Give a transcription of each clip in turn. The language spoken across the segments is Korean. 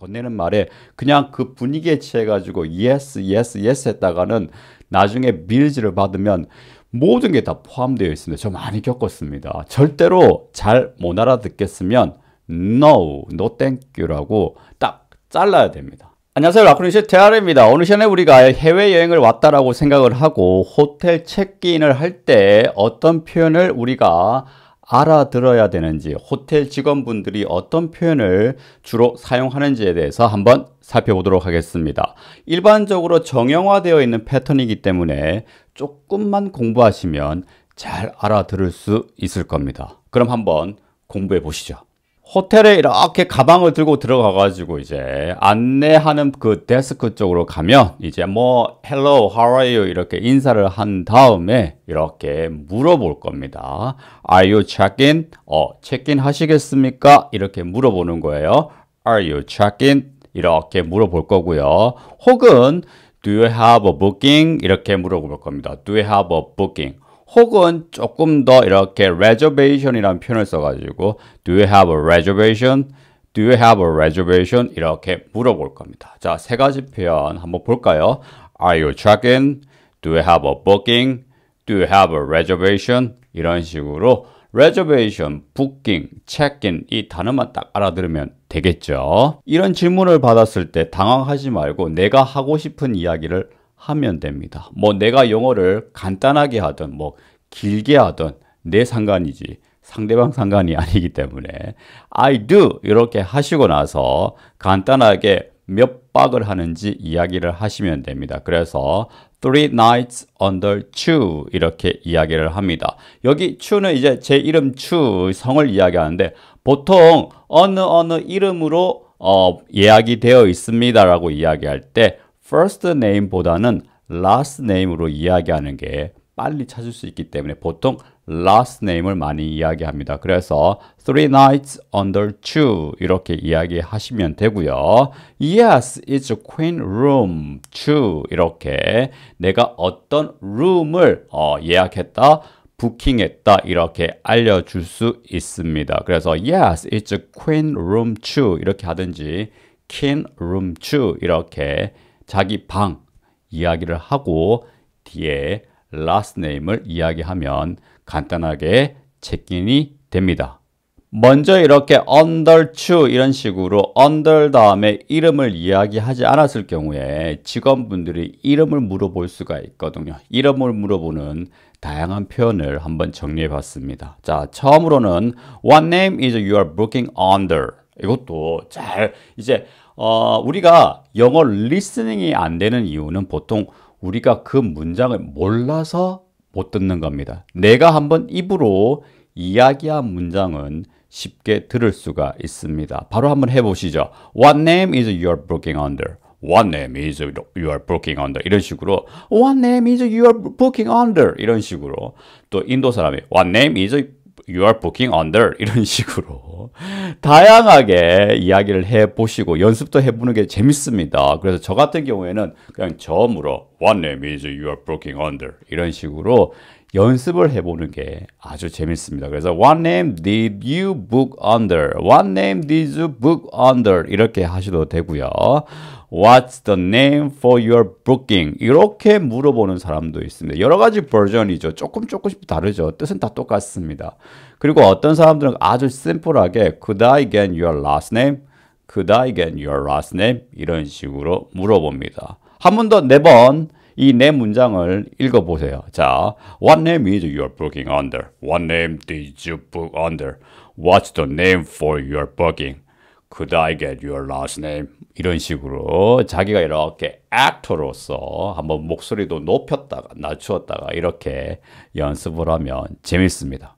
건네는 말에 그냥 그 분위기에 취해가지고 yes, yes, yes 했다가는 나중에 밀지를 받으면 모든 게 다 포함되어 있습니다. 저 많이 겪었습니다. 절대로 잘 못 알아듣겠으면 no, no thank you라고 딱 잘라야 됩니다. 안녕하세요. 라쿠니시 대아입니다 오늘 시간에 우리가 해외여행을 왔다라고 생각을 하고 호텔 체크인을 할 때 어떤 표현을 우리가 알아들어야 되는지 호텔 직원분들이 어떤 표현을 주로 사용하는지에 대해서 한번 살펴보도록 하겠습니다. 일반적으로 정형화되어 있는 패턴이기 때문에 조금만 공부하시면 잘 알아들을 수 있을 겁니다. 그럼 한번 공부해 보시죠. 호텔에 이렇게 가방을 들고 들어가 가지고 이제 안내하는 그 데스크 쪽으로 가면 이제 뭐 hello how are you 이렇게 인사를 한 다음에 이렇게 물어볼 겁니다. are you check-in? 어, 체크인 하시겠습니까? 이렇게 물어보는 거예요. are you check-in? 이렇게 물어볼 거고요. 혹은 do you have a booking? 이렇게 물어볼 겁니다. do you have a booking? 혹은 조금 더 이렇게 reservation이라는 표현을 써가지고 do you have a reservation? Do you have a reservation? 이렇게 물어볼 겁니다. 자, 세 가지 표현 한번 볼까요? Are you checking? Do you have a booking? Do you have a reservation? 이런 식으로 reservation, booking, check-in 이 단어만 딱 알아들으면 되겠죠. 이런 질문을 받았을 때 당황하지 말고 내가 하고 싶은 이야기를 하면 됩니다. 뭐 내가 영어를 간단하게 하든 뭐 길게 하든 내 상관이지 상대방 상관이 아니기 때문에 I do 이렇게 하시고 나서 간단하게 몇 박을 하는지 이야기를 하시면 됩니다. 그래서 three nights under Chu 이렇게 이야기를 합니다. 여기 Chu는 이제 제 이름 Chu 성을 이야기하는데 보통 어느 어느 이름으로 어, 예약이 되어 있습니다라고 이야기할 때 first name보다는 last name으로 이야기하는 게 빨리 찾을 수 있기 때문에 보통 last name을 많이 이야기합니다. 그래서 three nights under two 이렇게 이야기하시면 되고요. Yes, it's a queen room two 이렇게 내가 어떤 room을 어, 예약했다. 부킹했다 이렇게 알려줄 수 있습니다. 그래서 yes, it's a queen room two 이렇게 하든지 king room two 이렇게 자기 방 이야기를 하고 뒤에 last name을 이야기하면 간단하게 체크인이 됩니다. 먼저 이렇게 under to 이런 식으로 under 다음에 이름을 이야기하지 않았을 경우에 직원분들이 이름을 물어볼 수가 있거든요. 이름을 물어보는 다양한 표현을 한번 정리해 봤습니다. 자, 처음으로는 what name is you r e booking under 이것도 잘 이제 어, 우리가 영어 리스닝이 안 되는 이유는 보통 우리가 그 문장을 몰라서 못 듣는 겁니다. 내가 한번 입으로 이야기한 문장은 쉽게 들을 수가 있습니다. 바로 한번 해보시죠. What name is your booking under? What name is your booking under? 이런 식으로 What name is your booking under? 이런 식으로 또 인도 사람이 What name is you are booking under 이런 식으로 다양하게 이야기를 해보시고 연습도 해보는 게 재밌습니다. 그래서 저 같은 경우에는 그냥 저음으로 what name is you are booking under 이런 식으로 연습을 해보는 게 아주 재밌습니다. 그래서 what name did you book under? what name did you book under? 이렇게 하셔도 되고요. What's the name for your booking? 이렇게 물어보는 사람도 있습니다. 여러 가지 버전이죠. 조금 조금씩 다르죠. 뜻은 다 똑같습니다. 그리고 어떤 사람들은 아주 심플하게 Could I get your last name? Could I get your last name? 이런 식으로 물어봅니다. 한 번 더 네 번 이 네 문장을 읽어보세요. 자, What name is your booking under? What name did you book under? What's the name for your booking? Could I get your last name? 이런 식으로 자기가 이렇게 액터로서 한번 목소리도 높였다가 낮추었다가 이렇게 연습을 하면 재밌습니다.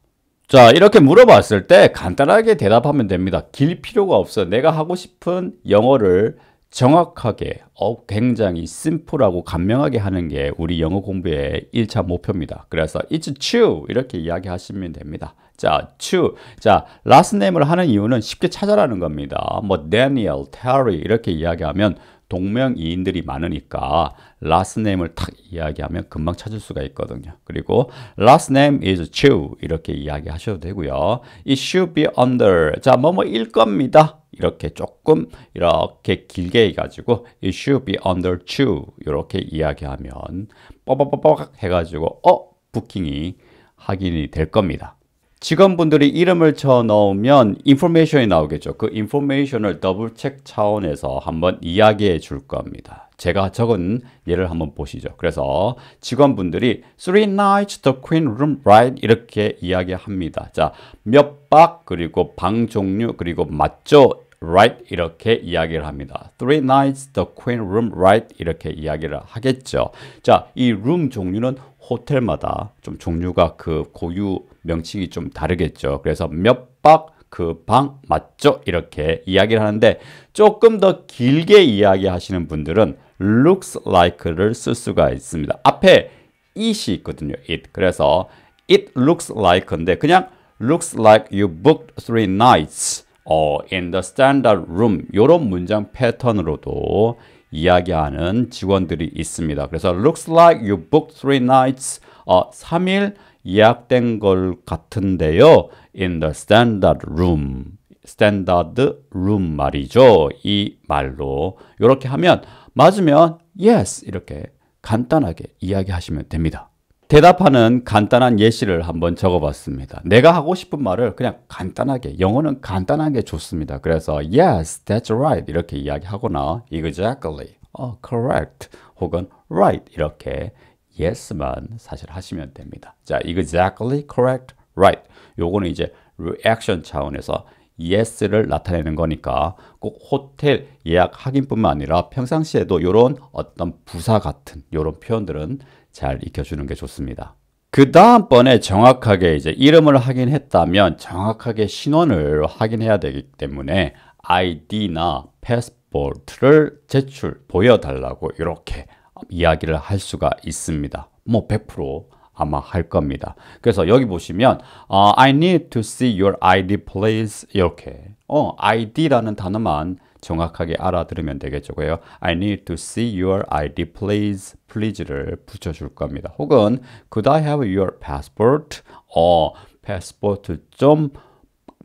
자 이렇게 물어봤을 때 간단하게 대답하면 됩니다. 길 필요가 없어. 내가 하고 싶은 영어를 정확하게 어, 굉장히 심플하고 간명하게 하는 게 우리 영어 공부의 1차 목표입니다. 그래서 it's true 이렇게 이야기하시면 됩니다. 자, to. 자, last 을 하는 이유는 쉽게 찾아라는 겁니다. 뭐 Daniel, Terry 이렇게 이야기하면 동명이인들이 많으니까 라스네임을탁 이야기하면 금방 찾을 수가 있거든요. 그리고 라스네임 name is c 이렇게 이야기하셔도 되고요. It should be under. 자, 뭐뭐 뭐 일 겁니다. 이렇게 조금 이렇게 길게 해가지고 it should be under c 이렇게 이야기하면 뽀뻐뽀뻑 해가지고 어? 부킹이 확인이 될 겁니다. 직원분들이 이름을 쳐 넣으면 인포메이션이 나오겠죠. 그 인포메이션을 더블 책 차원에서 한번 이야기해 줄 겁니다. 제가 적은 예를 한번 보시죠. 그래서 직원분들이 Three nights the queen room right 이렇게 이야기합니다. 자, 몇 박 그리고 방 종류 그리고 맞죠? right 이렇게 이야기를 합니다. Three nights the queen room right 이렇게 이야기를 하겠죠. 자, 이 room 종류는 호텔마다 좀 종류가 그 고유 명칭이 좀 다르겠죠. 그래서 몇 박 그 방 맞죠? 이렇게 이야기를 하는데 조금 더 길게 이야기하시는 분들은 looks like를 쓸 수가 있습니다. 앞에 it이 있거든요. it. 그래서 it looks like인데 그냥 looks like you booked three nights. or in the standard room 이런 문장 패턴으로도 이야기하는 직원들이 있습니다. 그래서 looks like you booked three nights 어, 3일 예약된 걸 같은데요. in the standard room standard room 말이죠. 이 말로 이렇게 하면 맞으면 yes 이렇게 간단하게 이야기하시면 됩니다. 대답하는 간단한 예시를 한번 적어봤습니다. 내가 하고 싶은 말을 그냥 간단하게 영어는 간단하게 좋습니다. 그래서 yes, that's right 이렇게 이야기하거나 exactly, oh, 어, correct 혹은 right 이렇게 yes만 사실 하시면 됩니다. 자, exactly, correct, right 요거는 이제 reaction 차원에서 yes를 나타내는 거니까 꼭 호텔 예약 확인뿐만 아니라 평상시에도 이런 어떤 부사 같은 이런 표현들은 잘 익혀주는 게 좋습니다. 그 다음번에 정확하게 이제 이름을 확인했다면 정확하게 신원을 확인해야 되기 때문에 ID나 패스포트를 제출, 보여달라고 이렇게 이야기를 할 수가 있습니다. 뭐 100% 아마 할 겁니다. 그래서 여기 보시면 uh, I need to see your ID please 이렇게 어, ID라는 단어만 정확하게 알아들으면 되겠고요. I need to see your ID please, please를 붙여줄 겁니다. 혹은 could I have your passport? 어, passport 좀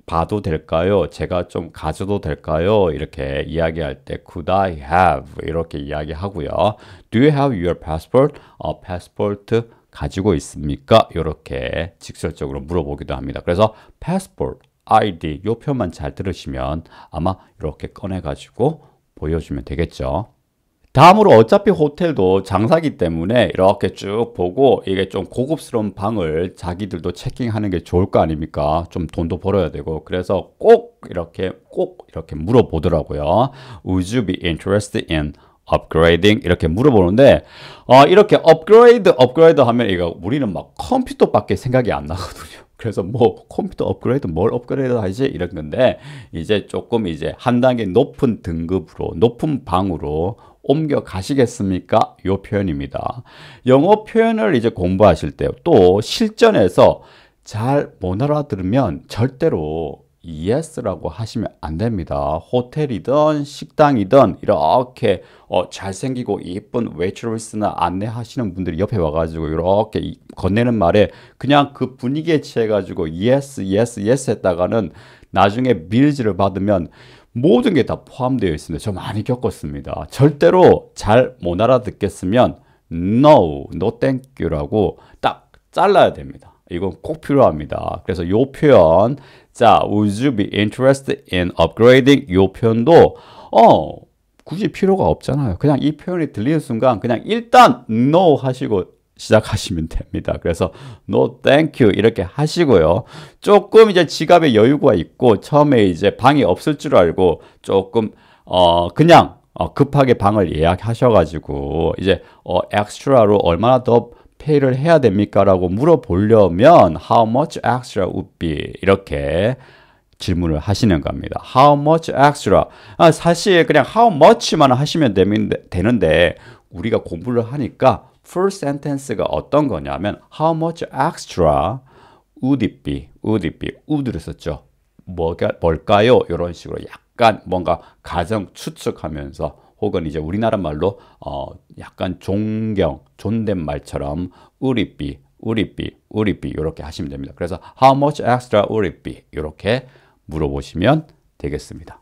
봐도 될까요? 제가 좀 가져도 될까요? 이렇게 이야기할 때 could I have 이렇게 이야기하고요. Do you have your passport? 어, passport 가지고 있습니까? 이렇게 직설적으로 물어보기도 합니다. 그래서 passport id 요 표현만 잘 들으시면 아마 이렇게 꺼내가지고 보여주면 되겠죠. 다음으로 어차피 호텔도 장사기 때문에 이렇게 쭉 보고 이게 좀 고급스러운 방을 자기들도 체킹하는 게 좋을 거 아닙니까? 좀 돈도 벌어야 되고 그래서 꼭 이렇게 꼭 이렇게 물어보더라고요. Would you be interested in 업그레이딩 이렇게 물어보는데 어, 이렇게 업그레이드 업그레이드 하면 이거 우리는 막 컴퓨터밖에 생각이 안 나거든요. 그래서 뭐 컴퓨터 업그레이드 뭘 업그레이드 하지 이런 건데 이제 조금 이제 한 단계 높은 등급으로 높은 방으로 옮겨 가시겠습니까? 요 표현입니다. 영어 표현을 이제 공부하실 때 또 실전에서 잘 못 알아들으면 절대로 yes라고 하시면 안 됩니다. 호텔이든 식당이든 이렇게 어, 잘생기고 예쁜 웨이트리스나 안내하시는 분들이 옆에 와가지고 이렇게 건네는 말에 그냥 그 분위기에 취해가지고 yes, yes, yes 했다가는 나중에 빌지를 받으면 모든 게 다 포함되어 있습니다. 저 많이 겪었습니다. 절대로 잘 못 알아듣겠으면 no, no thank you라고 딱 잘라야 됩니다. 이건 꼭 필요합니다. 그래서 요 표현, 자, would you be interested in upgrading? 요 표현도 어 굳이 필요가 없잖아요. 그냥 이 표현이 들리는 순간 그냥 일단 no 하시고 시작하시면 됩니다. 그래서 no thank you 이렇게 하시고요. 조금 이제 지갑에 여유가 있고 처음에 이제 방이 없을 줄 알고 조금 어 그냥 어, 급하게 방을 예약하셔가지고 이제 어 엑스트라로 얼마나 더 페이를 해야 됩니까? 라고 물어보려면 how much extra would be 이렇게 질문을 하시는 겁니다. How much extra? 아, 사실 그냥 how much만 하시면 되는데 우리가 공부를 하니까 first sentence가 어떤 거냐면 how much extra would it be? would it be? would를 썼죠. 뭐가, 뭘까요? 이런 식으로 약간 뭔가 가정 추측하면서 혹은 이제 우리나라 말로 어 약간 존경, 존댓말처럼 우리비, 우리비, 우리비 이렇게 하시면 됩니다. 그래서 how much extra 우리비 이렇게 물어보시면 되겠습니다.